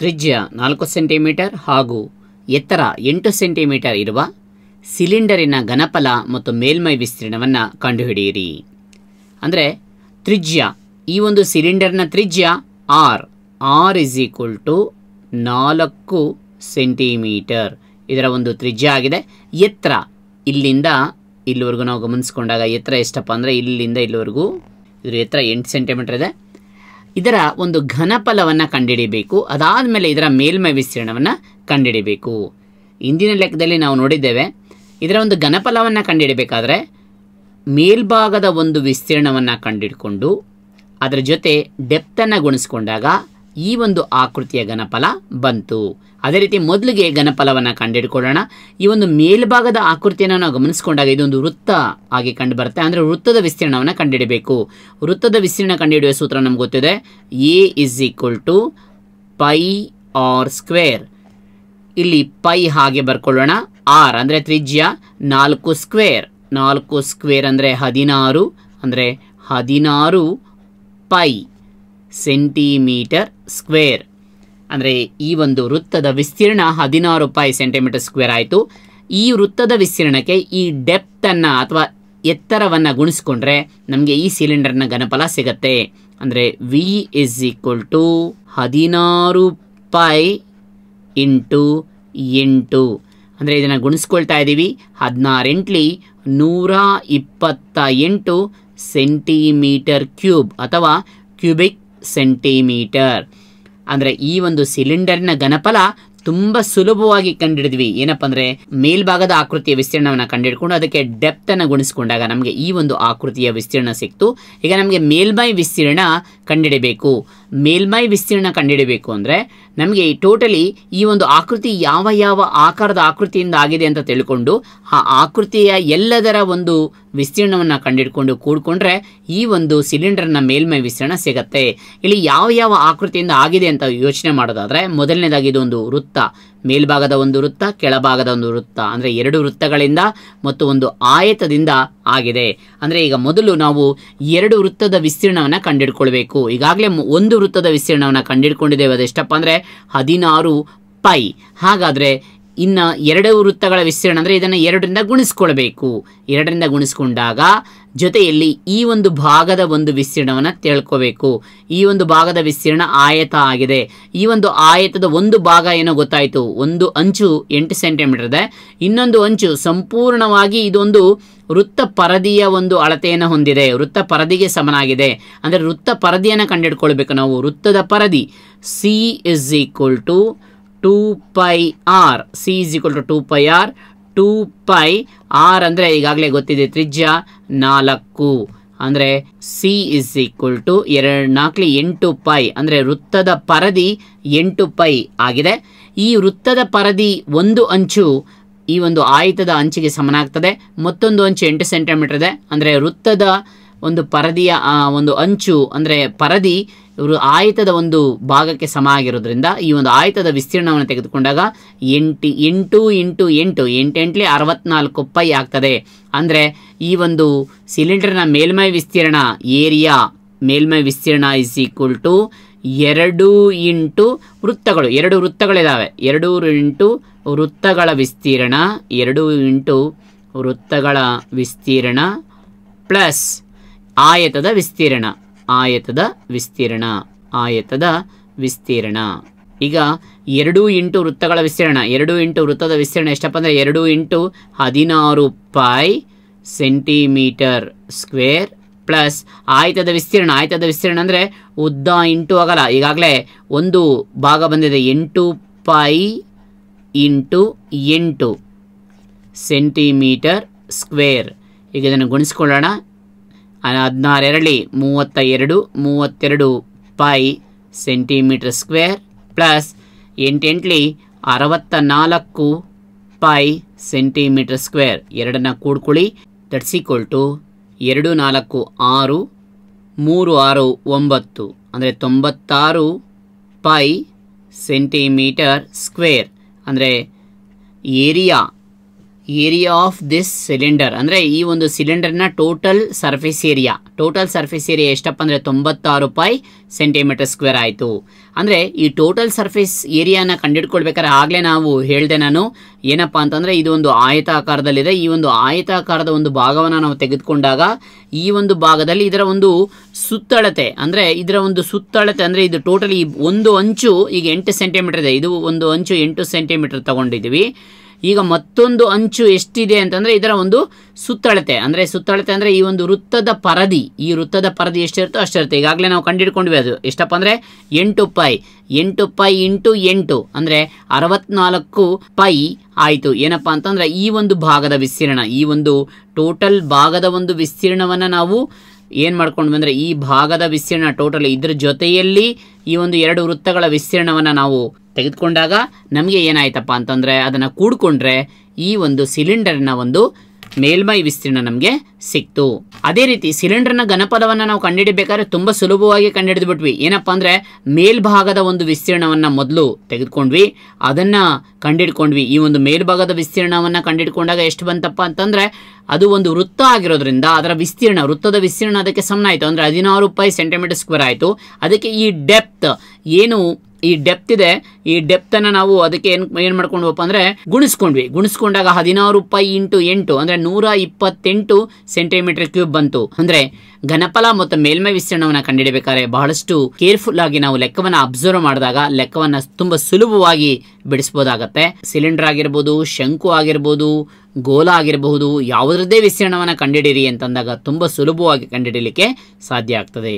ತ್ರಿಜ್ಯ ನಾಲ್ಕು ಸೆಂಟಿಮೀಟರ್ ಹಾಗೂ ಎತ್ತರ ಎಂಟು ಸೆಂಟಿಮೀಟರ್ ಇರುವ ಸಿಲಿಂಡರಿನ ಘನಫಲ ಮತ್ತು ಮೇಲ್ಮೈ ವಿಸ್ತೀರ್ಣವನ್ನು ಕಂಡುಹಿಡಿಯಿರಿ ಅಂದರೆ ತ್ರಿಜ್ಯ ಈ ಒಂದು ಸಿಲಿಂಡರ್ನ ತ್ರಿಜ್ಯ R R is equal to ನಾಲ್ಕು ಸೆಂಟಿಮೀಟರ್ ಇದರ ಒಂದು ತ್ರಿಜ್ಯ ಆಗಿದೆ ಎತ್ತರ ಇಲ್ಲಿಂದ ಇಲ್ಲಿವರೆಗೂ ನಾವು ಗಮನಿಸ್ಕೊಂಡಾಗ ಎತ್ತರ ಎಷ್ಟಪ್ಪ ಅಂದರೆ ಇಲ್ಲಿಂದ ಇಲ್ಲಿವರೆಗೂ ಇದರ ಎತ್ತರ ಎಂಟು ಸೆಂಟಿಮೀಟರ್ ಇದೆ ಇದರ ಒಂದು ಘನಫಲವನ್ನು ಕಂಡುಹಿಡಿಯಬೇಕು ಅದಾದ ಮೇಲೆ ಇದರ ಮೇಲ್ಮೈ ವಿಸ್ತೀರ್ಣವನ್ನು ಕಂಡುಹಿಡಿಯಬೇಕು ಇಂದಿನ ಲೆಕ್ಕದಲ್ಲಿ ನಾವು ನೋಡಿದ್ದೇವೆ ಇದರ ಒಂದು ಘನಫಲವನ್ನು ಕಂಡುಹಿಡಬೇಕಾದ್ರೆ ಮೇಲ್ಭಾಗದ ಒಂದು ವಿಸ್ತೀರ್ಣವನ್ನು ಕಂಡುಹಿಡ್ಕೊಂಡು ಅದರ ಜೊತೆ ಡೆಪ್ತನ್ನು ಗುಣಿಸ್ಕೊಂಡಾಗ ಈ ಒಂದು ಆಕೃತಿಯ ಘನಫಲ ಬಂತು ಅದೇ ರೀತಿ ಮೊದಲಿಗೆ ಘನಫಲವನ್ನು ಕಂಡಿಡ್ಕೊಳ್ಳೋಣ ಈ ಒಂದು ಮೇಲ್ಭಾಗದ ಆಕೃತಿಯನ್ನು ನಾವು ಗಮನಿಸಿಕೊಂಡಾಗ ಇದೊಂದು ವೃತ್ತ ಆಗಿ ಕಂಡು ಬರುತ್ತೆ ಅಂದರೆ ವೃತ್ತದ ವಿಸ್ತೀರ್ಣವನ್ನು ಕಂಡುಹಿಡಬೇಕು ವೃತ್ತದ ವಿಸ್ತೀರ್ಣ ಕಂಡುಹಿಡಿಯುವ ಸೂತ್ರ ನಮ್ಗೆ ಗೊತ್ತಿದೆ A is equal to pi R square ಇಲ್ಲಿ ಪೈ ಹಾಗೆ ಬರ್ಕೊಳ್ಳೋಣ ಆರ್ ಅಂದರೆ ತ್ರಿಜ್ಯ ನಾಲ್ಕು ಸ್ಕ್ವೇರ್ ನಾಲ್ಕು ಸ್ಕ್ವೇರ್ ಅಂದರೆ ಹದಿನಾರು ಅಂದರೆ ಹದಿನಾರು ಪೈ ಸೆಂಟಿಮೀಟರ್ ಸ್ಕ್ವೇರ್ ಅಂದರೆ ಈ ಒಂದು ವೃತ್ತದ ವಿಸ್ತೀರ್ಣ ಹದಿನಾರು ರೂಪಾಯಿ ಸೆಂಟಿಮೀಟರ್ ಸ್ಕ್ವೇರ್ ಆಯಿತು ಈ ವೃತ್ತದ ವಿಸ್ತೀರ್ಣಕ್ಕೆ ಈ ಡೆಪ್ತನ್ನು ಅಥವಾ ಎತ್ತರವನ್ನು ಗುಣಿಸ್ಕೊಂಡ್ರೆ ನಮಗೆ ಈ ಸಿಲಿಂಡರ್ನ ಘನಫಲ ಸಿಗತ್ತೆ ಅಂದರೆ ವಿ ಇಸ್ ಈಕ್ವಲ್ ಟು ಹದಿನಾರು ರೂಪಾಯಿ ಇಂಟು ಎಂಟು ಅಂದರೆ ಇದನ್ನು ಗುಣಿಸ್ಕೊಳ್ತಾ ಇದ್ದೀವಿ ಹದಿನಾರೆಂಟ್ಲಿ ನೂರ ಇಪ್ಪತ್ತ ಎಂಟು ಸೆಂಟಿಮೀಟರ್ ಕ್ಯೂಬ್ ಅಥವಾ ಕ್ಯೂಬಿಕ್ ಸೆಂಟಿಮೀಟರ್ ಅಂದ್ರೆ ಈ ಒಂದು ಸಿಲಿಂಡರ್ನ ಘನಫಲ ತುಂಬಾ ಸುಲಭವಾಗಿ ಕಂಡಿಡಿದ್ವಿ ಏನಪ್ಪ ಅಂದ್ರೆ ಮೇಲ್ಭಾಗದ ಆಕೃತಿಯ ವಿಸ್ತೀರ್ಣವನ್ನು ಕಂಡುಹಿಡ್ಕೊಂಡು ಅದಕ್ಕೆ ಡೆಪ್ತನ್ನು ಗುಣಿಸಿಕೊಂಡಾಗ ನಮಗೆ ಈ ಒಂದು ಆಕೃತಿಯ ವಿಸ್ತೀರ್ಣ ಸಿಕ್ತು ಈಗ ನಮಗೆ ಮೇಲ್ಮೈ ವಿಸ್ತೀರ್ಣ ಕಂಡಿಡಬೇಕು ಮೇಲ್ಮೈ ವಿಸ್ತೀರ್ಣ ಕಂಡಿಡಬೇಕು ಅಂದರೆ ನಮಗೆ ಟೋಟಲಿ ಈ ಒಂದು ಆಕೃತಿ ಯಾವ ಯಾವ ಆಕಾರದ ಆಕೃತಿಯಿಂದ ಆಗಿದೆ ಅಂತ ತಿಳ್ಕೊಂಡು ಆ ಆಕೃತಿಯ ಎಲ್ಲದರ ಒಂದು ವಿಸ್ತೀರ್ಣವನ್ನು ಕಂಡಿಡ್ಕೊಂಡು ಕೂಡಿಕೊಂಡ್ರೆ ಈ ಒಂದು ಸಿಲಿಂಡರ್ನ ಮೇಲ್ಮೈ ವಿಸ್ತೀರ್ಣ ಸಿಗತ್ತೆ ಇಲ್ಲಿ ಯಾವ ಯಾವ ಆಕೃತಿಯಿಂದ ಆಗಿದೆ ಅಂತ ಯೋಚನೆ ಮಾಡೋದಾದರೆ ಮೊದಲನೇದಾಗಿ ಇದೊಂದು ವೃತ್ತ ಮೇಲ್ಭಾಗದ ಒಂದು ವೃತ್ತ ಕೆಳಭಾಗದ ಒಂದು ವೃತ್ತ ಅಂದರೆ ಎರಡು ವೃತ್ತಗಳಿಂದ ಮತ್ತು ಒಂದು ಆಯತದಿಂದ ಆಗಿದೆ ಅಂದರೆ ಈಗ ಮೊದಲು ನಾವು ಎರಡು ವೃತ್ತದ ವಿಸ್ತೀರ್ಣವನ್ನು ಕಂಡುಹಿಡ್ಕೊಳ್ಬೇಕು ಈಗಾಗಲೇ ಒಂದು ವೃತ್ತದ ವಿಸ್ತೀರ್ಣವನ್ನು ಕಂಡುಹಿಡ್ಕೊಂಡಿದ್ದೇವೆ ಅದೆಷ್ಟಪ್ಪ ಅಂದರೆ ಹದಿನಾರು ಪೈ ಹಾಗಾದರೆ ಇನ್ನು ಎರಡು ವೃತ್ತಗಳ ವಿಸ್ತೀರ್ಣ ಅಂದರೆ ಇದನ್ನು ಎರಡರಿಂದ ಗುಣಿಸ್ಕೊಳ್ಬೇಕು ಎರಡರಿಂದ ಗುಣಿಸ್ಕೊಂಡಾಗ ಜೊತೆಯಲ್ಲಿ ಈ ಒಂದು ಭಾಗದ ಒಂದು ವಿಸ್ತೀರ್ಣವನ್ನು ತಿಳ್ಕೋಬೇಕು ಈ ಒಂದು ಭಾಗದ ವಿಸ್ತೀರ್ಣ ಆಯತ ಆಗಿದೆ ಈ ಒಂದು ಆಯತದ ಒಂದು ಭಾಗ ಏನೋ ಗೊತ್ತಾಯಿತು ಒಂದು ಅಂಚು ಎಂಟು ಸೆಂಟಿಮೀಟರ್ ಇದೆ ಇನ್ನೊಂದು ಅಂಚು ಸಂಪೂರ್ಣವಾಗಿ ಇದೊಂದು ವೃತ್ತ ಪರದಿಯ ಒಂದು ಅಳತೆಯನ್ನು ಹೊಂದಿದೆ ವೃತ್ತ ಪರದಿಗೆ ಸಮನಾಗಿದೆ ಅಂದರೆ ವೃತ್ತ ಪರದಿಯನ್ನು ಕಂಡುಹಿಡ್ಕೊಳ್ಬೇಕು ನಾವು ವೃತ್ತದ ಪರದಿ C is equal to two pi R C is equal to two pi R two pi R ಅಂದರೆ ಈಗಾಗಲೇ ಗೊತ್ತಿದೆ ತ್ರಿಜ್ಯ ನಾಲ್ಕು ಅಂದರೆ ಸಿ ಇಸ್ ಈಕ್ವಲ್ ಟು ಎರಡು ನಾಲ್ಕು ಎಂಟು ಪೈ ಅಂದರೆ ವೃತ್ತದ ಪರದಿ ಎಂಟು ಪೈ ಆಗಿದೆ ಈ ವೃತ್ತದ ಪರದಿ ಒಂದು ಅಂಚು ಈ ಒಂದು ಆಯುತದ ಅಂಚಿಗೆ ಸಮನ ಆಗ್ತದೆ ಮತ್ತೊಂದು ಅಂಚು ಎಂಟು ಸೆಂಟಿಮೀಟರ್ ಇದೆ ಅಂದರೆ ವೃತ್ತದ ಒಂದು ಪರದಿಯ ಒಂದು ಅಂಚು ಅಂದರೆ ಪರದಿ ಇವರು ಆಯತದ ಒಂದು ಭಾಗಕ್ಕೆ ಸಮ ಆಗಿರೋದ್ರಿಂದ ಈ ಒಂದು ಆಯತದ ವಿಸ್ತೀರ್ಣವನ್ನು ತೆಗೆದುಕೊಂಡಾಗ ಎಂಟು ಎಂಟು ಇಂಟು ಎಂಟು ಎಂಟೆಂಟ್ಲಿ ಅರವತ್ನಾಲ್ಕು ಪೈ ಆಗ್ತದೆ ಅಂದರೆ ಈ ಒಂದು ಸಿಲಿಂಡರ್ನ ಮೇಲ್ಮೈ ವಿಸ್ತೀರ್ಣ ಏರಿಯಾ ಮೇಲ್ಮೈ ವಿಸ್ತೀರ್ಣ ಇಸ್ ಈಕ್ವಲ್ ಟು ಎರಡು ಇಂಟು ವೃತ್ತಗಳು ಎರಡು ವೃತ್ತಗಳಿದ್ದಾವೆ ಎರಡು ಇಂಟು ವೃತ್ತಗಳ ವಿಸ್ತೀರ್ಣ ಎರಡು ಇಂಟು ವೃತ್ತಗಳ ವಿಸ್ತೀರ್ಣ ಪ್ಲಸ್ ಆಯತದ ವಿಸ್ತೀರ್ಣ ಆಯತದ ವಿಸ್ತೀರ್ಣ ಆಯತದ ವಿಸ್ತೀರ್ಣ ಈಗ ಎರಡು ಇಂಟು ವೃತ್ತಗಳ ವಿಸ್ತೀರ್ಣ ಎರಡು ಇಂಟು ವೃತ್ತದ ವಿಸ್ತೀರ್ಣ ಎಷ್ಟಪ್ಪ ಅಂದರೆ ಎರಡು ಇಂಟು ಹದಿನಾರು ಪೈ ಸೆಂಟಿಮೀಟರ್ ಸ್ಕ್ವೇರ್ ಪ್ಲಸ್ ಆಯತದ ವಿಸ್ತೀರ್ಣ ಆಯತದ ವಿಸ್ತೀರ್ಣ ಅಂದರೆ ಉದ್ದ ಇಂಟು ಆಗಲ್ಲ ಈಗಾಗಲೇ ಒಂದು ಭಾಗ ಬಂದಿದೆ ಎಂಟು ಪೈ ಇಂಟು ಎಂಟು ಸೆಂಟಿಮೀಟರ್ ಸ್ಕ್ವೇರ್ ಈಗ ಇದನ್ನು ಗುಣಿಸ್ಕೊಳ್ಳೋಣ ಹದಿನಾರೆರಳಿ ಮೂವತ್ತ ಎರಡು ಮೂವತ್ತೆರಡು ಪೈ ಸೆಂಟಿಮೀಟರ್ ಸ್ಕ್ವೇರ್ ಪ್ಲಸ್ ಎಂಟೆಂಟ್ಲಿ ಅರವತ್ತ ನಾಲ್ಕು ಪೈ ಸೆಂಟಿಮೀಟರ್ ಸ್ಕ್ವೇರ್ ಎರಡನ್ನ ಕೂಡ್ಕೊಳ್ಳಿ ತಡ್ಸಿಕೊಳ್ತು ಎರಡು ನಾಲ್ಕು ಆರು ಮೂರು ಆರು ಒಂಬತ್ತು ಅಂದರೆ ತೊಂಬತ್ತಾರು ಪೈ ಸೆಂಟಿಮೀಟರ್ ಸ್ಕ್ವೇರ್ ಅಂದರೆ area area of this cylinder ಅಂದರೆ ಈ ಒಂದು ಸಿಲಿಂಡರ್ನ total surface area total surface area ಎಷ್ಟಪ್ಪ ಅಂದರೆ ತೊಂಬತ್ತಾರು ಪೈ ಸೆಂಟಿಮೀಟರ್ ಸ್ಕ್ವೇರ್ ಆಯಿತು ಅಂದರೆ ಈ ಟೋಟಲ್ ಸರ್ಫೇಸ್ ಏರಿಯಾನ ಕಂಡುಹಿಡ್ಕೊಳ್ಬೇಕಾದ್ರೆ ಆಗಲೇ ನಾವು ಹೇಳಿದೆ ನಾನು ಏನಪ್ಪ ಅಂತಂದರೆ ಇದು ಒಂದು ಆಯತಾಕಾರದಲ್ಲಿದೆ ಈ ಒಂದು ಆಯತಾಕಾರದ ಒಂದು ಭಾಗವನ್ನು ನಾವು ತೆಗೆದುಕೊಂಡಾಗ ಈ ಒಂದು ಭಾಗದಲ್ಲಿ ಇದರ ಒಂದು ಸುತ್ತಳತೆ ಅಂದರೆ ಇದರ ಒಂದು ಸುತ್ತಳತೆ ಅಂದರೆ ಇದು ಟೋಟಲಿ ಒಂದು ಅಂಚು ಈಗ ಎಂಟು ಸೆಂಟಿಮೀಟರ್ ಇದೆ ಇದು ಒಂದು ಅಂಚು ಎಂಟು ಸೆಂಟಿಮೀಟರ್ ತಗೊಂಡಿದ್ದೀವಿ ಈಗ ಮತ್ತೊಂದು ಅಂಚು ಎಷ್ಟಿದೆ ಅಂತಂದರೆ ಇದರ ಒಂದು ಸುತ್ತಳತೆ ಅಂದರೆ ಸುತ್ತಳತೆ ಅಂದರೆ ಈ ಒಂದು ವೃತ್ತದ ಪರದಿ ಈ ವೃತ್ತದ ಪರದಿ ಎಷ್ಟಿರುತ್ತೋ ಅಷ್ಟಿರುತ್ತೆ ಈಗಾಗಲೇ ನಾವು ಕಂಡಿಡ್ಕೊಂಡ್ವಿ ಅದು ಎಷ್ಟಪ್ಪ ಅಂದರೆ ಎಂಟು ಪೈ ಎಂಟು ಪೈ ಇಂಟು ಎಂಟು ಅಂದರೆ ಅರವತ್ನಾಲ್ಕು ಪೈ ಆಯಿತು ಏನಪ್ಪ ಅಂತಂದರೆ ಈ ಒಂದು ಭಾಗದ ವಿಸ್ತೀರ್ಣ ಈ ಒಂದು ಟೋಟಲ್ ಭಾಗದ ಒಂದು ವಿಸ್ತೀರ್ಣವನ್ನು ನಾವು ಏನು ಮಾಡ್ಕೊಂಡ್ವಿ ಅಂದರೆ ಈ ಭಾಗದ ವಿಸ್ತೀರ್ಣ ಟೋಟಲ್ ಇದರ ಜೊತೆಯಲ್ಲಿ ಈ ಒಂದು ಎರಡು ವೃತ್ತಗಳ ವಿಸ್ತೀರ್ಣವನ್ನು ನಾವು ತೆಗೆದುಕೊಂಡಾಗ ನಮಗೆ ಏನಾಯ್ತಪ್ಪ ಅಂತಂದರೆ ಅದನ್ನು ಕೂಡಿಕೊಂಡ್ರೆ ಈ ಒಂದು ಸಿಲಿಂಡರ್ನ ಒಂದು ಮೇಲ್ಮೈ ವಿಸ್ತೀರ್ಣ ನಮಗೆ ಸಿಕ್ತು ಅದೇ ರೀತಿ ಸಿಲಿಂಡರ್ನ ಘನಪದವನ್ನು ನಾವು ಕಂಡುಹಿಡಬೇಕಾದ್ರೆ ತುಂಬ ಸುಲಭವಾಗಿ ಕಂಡುಹಿಡಿದ್ಬಿಟ್ವಿ ಏನಪ್ಪ ಅಂದರೆ ಮೇಲ್ಭಾಗದ ಒಂದು ವಿಸ್ತೀರ್ಣವನ್ನು ಮೊದಲು ತೆಗೆದುಕೊಂಡ್ವಿ ಅದನ್ನು ಕಂಡುಹಿಡ್ಕೊಂಡ್ವಿ ಈ ಒಂದು ಮೇಲ್ಭಾಗದ ವಿಸ್ತೀರ್ಣವನ್ನು ಕಂಡುಹಿಡ್ಕೊಂಡಾಗ ಎಷ್ಟು ಬಂತಪ್ಪ ಅಂತಂದರೆ ಅದು ಒಂದು ವೃತ್ತ ಆಗಿರೋದ್ರಿಂದ ಅದರ ವಿಸ್ತೀರ್ಣ ವೃತ್ತದ ವಿಸ್ತೀರ್ಣ ಅದಕ್ಕೆ ಸಮನಾಯಿತು ಅಂದರೆ ಹದಿನಾರು ರೂಪಾಯಿ ಸೆಂಟಿಮೀಟರ್ ಸ್ಕ್ವೇರ್ ಆಯಿತು ಅದಕ್ಕೆ ಈ ಡೆಪ್ತ್ ಏನು ಈ ಡೆಪ್ತ್ ಇದೆ ಈ ಡೆಪ್ತನ್ನು ಅನ್ನ ನಾವು ಅದಕ್ಕೆ ಏನ್ ಏನ್ ಮಾಡ್ಕೊಂಡ್ವಪ್ಪ ಅಂದ್ರೆ ಗುಣಿಸ್ಕೊಂಡ್ವಿ ಗುಣಿಸ್ಕೊಂಡಾಗ ಹದಿನಾರು ರೂಪಾಯಿ ಇಂಟು ಎಂಟು ಅಂದ್ರೆ ನೂರ ಇಪ್ಪತ್ತೆಂಟು ಸೆಂಟಿಮೀಟರ್ ಕ್ಯೂಬ್ ಬಂತು ಅಂದ್ರೆ ಘನಫಲ ಮತ್ತು ಮೇಲ್ಮೈ ವಿಸ್ತೀರ್ಣವನ್ನು ಕಂಡುಹಿಡಬೇಕಾದ್ರೆ ಬಹಳಷ್ಟು ಕೇರ್ಫುಲ್ ಆಗಿ ನಾವು ಲೆಕ್ಕವನ್ನು ಅಬ್ಸರ್ವ್ ಮಾಡಿದಾಗ ಲೆಕ್ಕವನ್ನು ತುಂಬಾ ಸುಲಭವಾಗಿ ಬಿಡಿಸಬಹುದಾಗತ್ತೆ ಸಿಲಿಂಡರ್ ಆಗಿರ್ಬೋದು ಶಂಕು ಆಗಿರ್ಬೋದು ಗೋಲ ಆಗಿರಬಹುದು ಯಾವುದರದ್ದೇ ವಿಸ್ತೀರ್ಣವನ್ನು ಕಂಡುಹಿಡಿಯಿರಿ ಅಂತಂದಾಗ ತುಂಬ ಸುಲಭವಾಗಿ ಕಂಡುಹಿಡಿಯಲಿಕ್ಕೆ ಸಾಧ್ಯ ಆಗ್ತದೆ